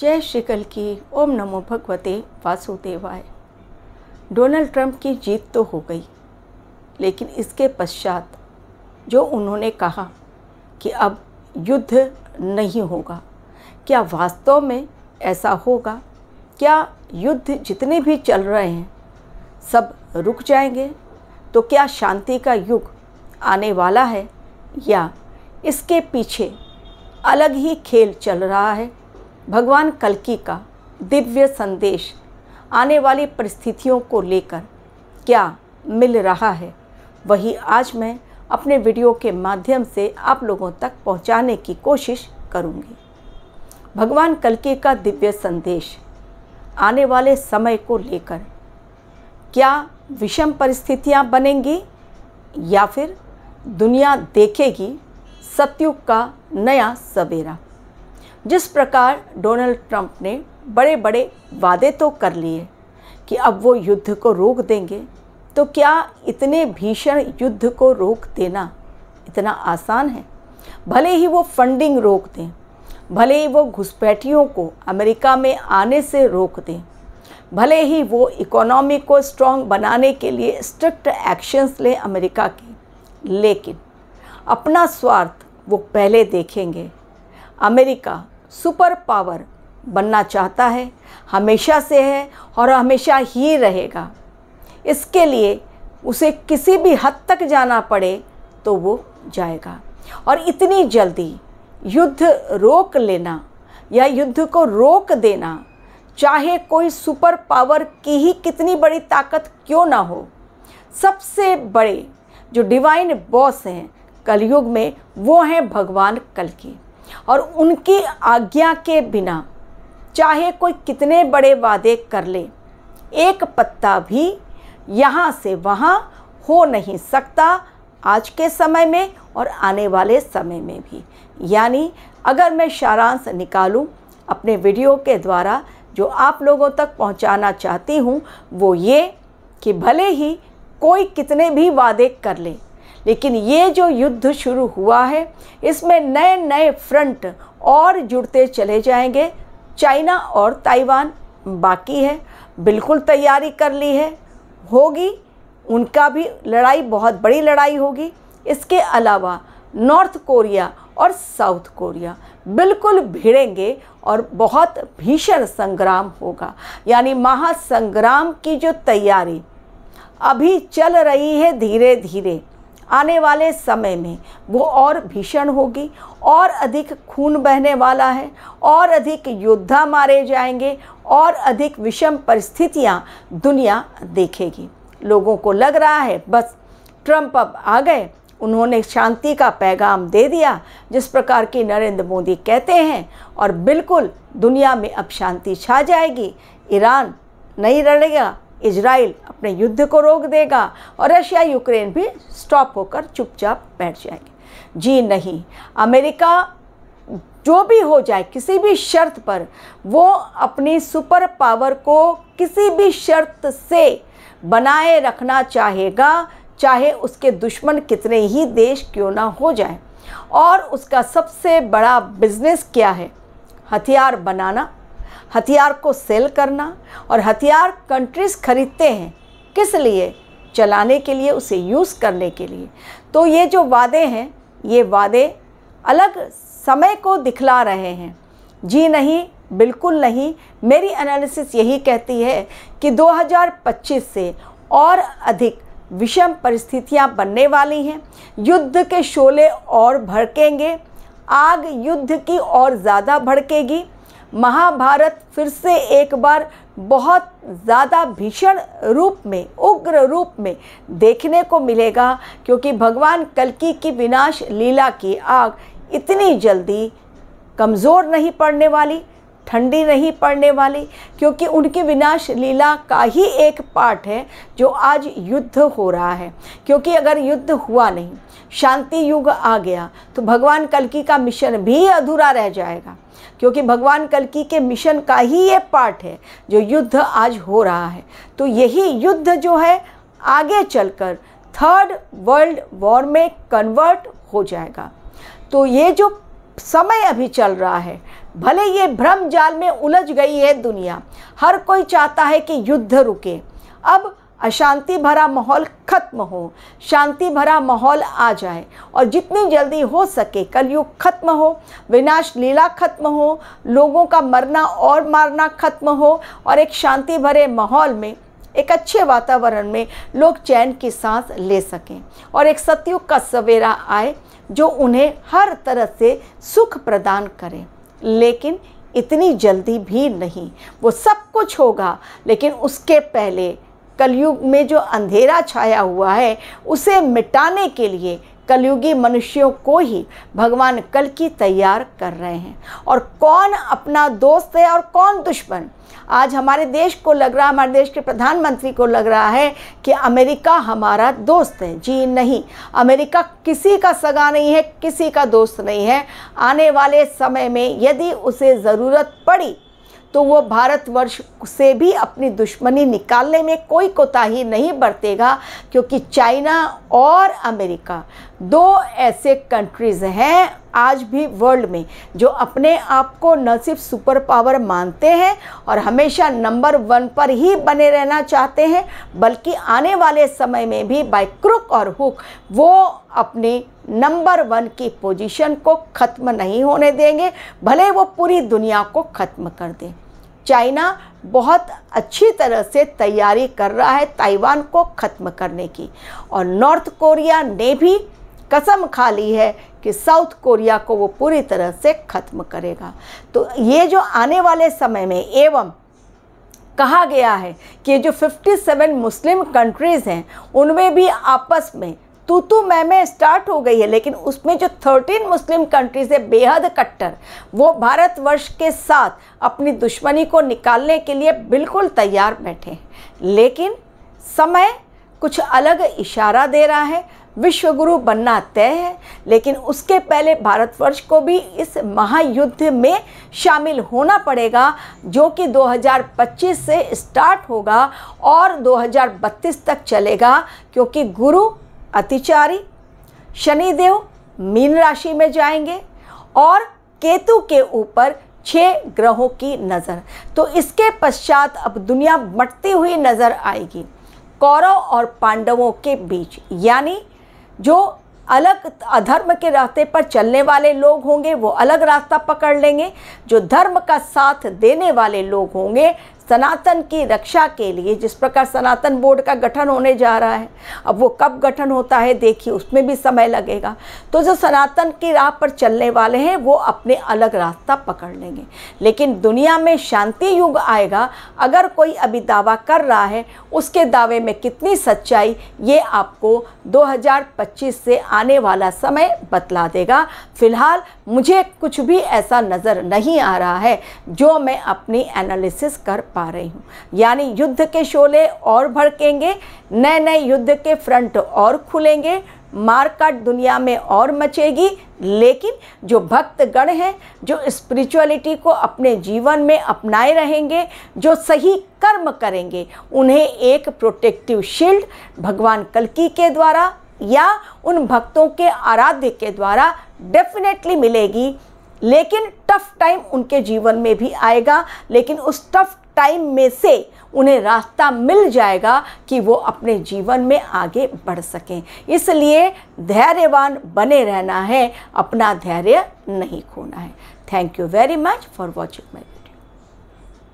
जय श्री कल की ओम नमो भगवते वासुदेवाय डोनाल्ड ट्रंप की जीत तो हो गई लेकिन इसके पश्चात जो उन्होंने कहा कि अब युद्ध नहीं होगा क्या वास्तव में ऐसा होगा क्या युद्ध जितने भी चल रहे हैं सब रुक जाएंगे तो क्या शांति का युग आने वाला है या इसके पीछे अलग ही खेल चल रहा है भगवान कलकी का दिव्य संदेश आने वाली परिस्थितियों को लेकर क्या मिल रहा है वही आज मैं अपने वीडियो के माध्यम से आप लोगों तक पहुंचाने की कोशिश करूंगी। भगवान कलकी का दिव्य संदेश आने वाले समय को लेकर क्या विषम परिस्थितियां बनेंगी या फिर दुनिया देखेगी सत्युग का नया सवेरा जिस प्रकार डोनाल्ड ट्रंप ने बड़े बड़े वादे तो कर लिए कि अब वो युद्ध को रोक देंगे तो क्या इतने भीषण युद्ध को रोक देना इतना आसान है भले ही वो फंडिंग रोक दें भले ही वो घुसपैठियों को अमेरिका में आने से रोक दें भले ही वो इकोनॉमी को स्ट्रॉन्ग बनाने के लिए स्ट्रिक्ट एक्शंस लें अमेरिका के लेकिन अपना स्वार्थ वो पहले देखेंगे अमेरिका सुपर पावर बनना चाहता है हमेशा से है और हमेशा ही रहेगा इसके लिए उसे किसी भी हद तक जाना पड़े तो वो जाएगा और इतनी जल्दी युद्ध रोक लेना या युद्ध को रोक देना चाहे कोई सुपर पावर की ही कितनी बड़ी ताकत क्यों ना हो सबसे बड़े जो डिवाइन बॉस हैं कलयुग में वो हैं भगवान कल की और उनकी आज्ञा के बिना चाहे कोई कितने बड़े वादे कर ले एक पत्ता भी यहाँ से वहाँ हो नहीं सकता आज के समय में और आने वाले समय में भी यानी अगर मैं सारांश निकालूं अपने वीडियो के द्वारा जो आप लोगों तक पहुंचाना चाहती हूं वो ये कि भले ही कोई कितने भी वादे कर ले लेकिन ये जो युद्ध शुरू हुआ है इसमें नए नए फ्रंट और जुड़ते चले जाएंगे चाइना और ताइवान बाकी है बिल्कुल तैयारी कर ली है होगी उनका भी लड़ाई बहुत बड़ी लड़ाई होगी इसके अलावा नॉर्थ कोरिया और साउथ कोरिया बिल्कुल भिड़ेंगे और बहुत भीषण संग्राम होगा यानी महासंग्राम की जो तैयारी अभी चल रही है धीरे धीरे आने वाले समय में वो और भीषण होगी और अधिक खून बहने वाला है और अधिक योद्धा मारे जाएंगे और अधिक विषम परिस्थितियाँ दुनिया देखेगी लोगों को लग रहा है बस ट्रंप अब आ गए उन्होंने शांति का पैगाम दे दिया जिस प्रकार की नरेंद्र मोदी कहते हैं और बिल्कुल दुनिया में अब शांति छा जाएगी ईरान नहीं लड़ेगा इसराइल अपने युद्ध को रोक देगा और रशिया यूक्रेन भी स्टॉप होकर चुपचाप बैठ जाएंगे जी नहीं अमेरिका जो भी हो जाए किसी भी शर्त पर वो अपनी सुपर पावर को किसी भी शर्त से बनाए रखना चाहेगा चाहे उसके दुश्मन कितने ही देश क्यों ना हो जाए और उसका सबसे बड़ा बिजनेस क्या है हथियार बनाना हथियार को सेल करना और हथियार कंट्रीज खरीदते हैं किस लिए चलाने के लिए उसे यूज़ करने के लिए तो ये जो वादे हैं ये वादे अलग समय को दिखला रहे हैं जी नहीं बिल्कुल नहीं मेरी एनालिसिस यही कहती है कि 2025 से और अधिक विषम परिस्थितियां बनने वाली हैं युद्ध के शोले और भड़केंगे आग युद्ध की और ज़्यादा भड़केगी महाभारत फिर से एक बार बहुत ज़्यादा भीषण रूप में उग्र रूप में देखने को मिलेगा क्योंकि भगवान कलकी की विनाश लीला की आग इतनी जल्दी कमज़ोर नहीं पड़ने वाली ठंडी नहीं पड़ने वाली क्योंकि उनकी विनाश लीला का ही एक पार्ट है जो आज युद्ध हो रहा है क्योंकि अगर युद्ध हुआ नहीं शांति युग आ गया तो भगवान कलकी का मिशन भी अधूरा रह जाएगा क्योंकि भगवान कलकी के मिशन का ही ये पार्ट है जो युद्ध आज हो रहा है तो यही युद्ध जो है आगे चलकर थर्ड वर्ल्ड वॉर में कन्वर्ट हो जाएगा तो ये जो समय अभी चल रहा है भले ये भ्रम जाल में उलझ गई है दुनिया हर कोई चाहता है कि युद्ध रुके अब अशांति भरा माहौल खत्म हो शांति भरा माहौल आ जाए और जितनी जल्दी हो सके कलयुग खत्म हो विनाश लीला खत्म हो लोगों का मरना और मारना खत्म हो और एक शांति भरे माहौल में एक अच्छे वातावरण में लोग चैन की सांस ले सकें और एक सतयुग का सवेरा आए जो उन्हें हर तरह से सुख प्रदान करे लेकिन इतनी जल्दी भी नहीं वो सब कुछ होगा लेकिन उसके पहले कलयुग में जो अंधेरा छाया हुआ है उसे मिटाने के लिए कलयुगी मनुष्यों को ही भगवान कल की तैयार कर रहे हैं और कौन अपना दोस्त है और कौन दुश्मन आज हमारे देश को लग रहा है हमारे देश के प्रधानमंत्री को लग रहा है कि अमेरिका हमारा दोस्त है जी नहीं अमेरिका किसी का सगा नहीं है किसी का दोस्त नहीं है आने वाले समय में यदि उसे ज़रूरत पड़ी तो वो भारतवर्ष से भी अपनी दुश्मनी निकालने में कोई कोताही नहीं बरतेगा क्योंकि चाइना और अमेरिका दो ऐसे कंट्रीज़ हैं आज भी वर्ल्ड में जो अपने आप को न सिर्फ सुपर पावर मानते हैं और हमेशा नंबर वन पर ही बने रहना चाहते हैं बल्कि आने वाले समय में भी बाय क्रुक और हुक वो अपने नंबर वन की पोजीशन को ख़त्म नहीं होने देंगे भले वो पूरी दुनिया को ख़त्म कर दें चाइना बहुत अच्छी तरह से तैयारी कर रहा है ताइवान को ख़त्म करने की और नॉर्थ कोरिया ने भी कसम खा ली है कि साउथ कोरिया को वो पूरी तरह से ख़त्म करेगा तो ये जो आने वाले समय में एवं कहा गया है कि जो 57 मुस्लिम कंट्रीज़ हैं उनमें भी आपस में तू तू मैं मैं स्टार्ट हो गई है लेकिन उसमें जो थर्टीन मुस्लिम कंट्रीज़ है बेहद कट्टर वो भारतवर्ष के साथ अपनी दुश्मनी को निकालने के लिए बिल्कुल तैयार बैठे लेकिन समय कुछ अलग इशारा दे रहा है विश्वगुरु बनना तय है लेकिन उसके पहले भारतवर्ष को भी इस महायुद्ध में शामिल होना पड़ेगा जो कि 2025 से स्टार्ट होगा और 2032 तक चलेगा क्योंकि गुरु अतिचारी शनिदेव मीन राशि में जाएंगे और केतु के ऊपर छह ग्रहों की नज़र तो इसके पश्चात अब दुनिया बटती हुई नज़र आएगी कौरव और पांडवों के बीच यानी जो अलग अधर्म के रास्ते पर चलने वाले लोग होंगे वो अलग रास्ता पकड़ लेंगे जो धर्म का साथ देने वाले लोग होंगे सनातन की रक्षा के लिए जिस प्रकार सनातन बोर्ड का गठन होने जा रहा है अब वो कब गठन होता है देखिए उसमें भी समय लगेगा तो जो सनातन की राह पर चलने वाले हैं वो अपने अलग रास्ता पकड़ लेंगे लेकिन दुनिया में शांति युग आएगा अगर कोई अभी दावा कर रहा है उसके दावे में कितनी सच्चाई ये आपको 2025 से आने वाला समय बतला देगा फिलहाल मुझे कुछ भी ऐसा नज़र नहीं आ रहा है जो मैं अपनी एनालिसिस कर पा रही हूँ यानी युद्ध के शोले और भड़केंगे नए नए युद्ध के फ्रंट और खुलेंगे मारकाट दुनिया में और मचेगी लेकिन जो भक्तगण हैं जो स्पिरिचुअलिटी को अपने जीवन में अपनाए रहेंगे जो सही कर्म करेंगे उन्हें एक प्रोटेक्टिव शील्ड भगवान कलकी के द्वारा या उन भक्तों के आराध्य के द्वारा डेफिनेटली मिलेगी लेकिन टफ टाइम उनके जीवन में भी आएगा लेकिन उस टफ टाइम में से उन्हें रास्ता मिल जाएगा कि वो अपने जीवन में आगे बढ़ सकें इसलिए धैर्यवान बने रहना है अपना धैर्य नहीं खोना है thank you very much for watching my